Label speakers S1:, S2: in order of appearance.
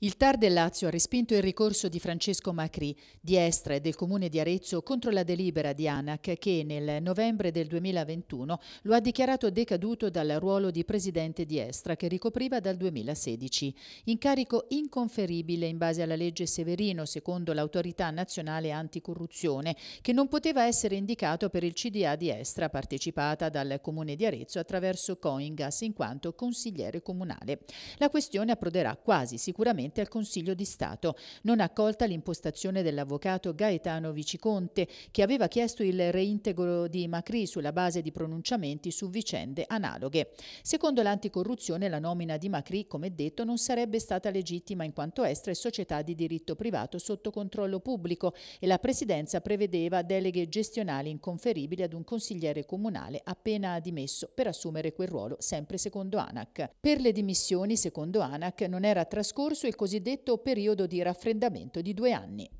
S1: Il TAR del Lazio ha respinto il ricorso di Francesco Macri, di Estra e del Comune di Arezzo contro la delibera di ANAC che nel novembre del 2021 lo ha dichiarato decaduto dal ruolo di presidente di Estra che ricopriva dal 2016, incarico inconferibile in base alla legge Severino secondo l'autorità nazionale anticorruzione che non poteva essere indicato per il CDA di Estra partecipata dal Comune di Arezzo attraverso Coingas in quanto consigliere comunale. La questione approderà quasi sicuramente relativamente al Consiglio di Stato. Non accolta l'impostazione dell'avvocato Gaetano Viciconte, che aveva chiesto il reintegro di Macri sulla base di pronunciamenti su vicende analoghe. Secondo l'anticorruzione, la nomina di Macri, come detto, non sarebbe stata legittima in quanto Estra e società di diritto privato sotto controllo pubblico e la presidenza prevedeva deleghe gestionali inconferibili ad un consigliere comunale appena dimesso per assumere quel ruolo, sempre secondo ANAC. Per le dimissioni, secondo ANAC, non era trascorso il cosiddetto periodo di raffreddamento di due anni.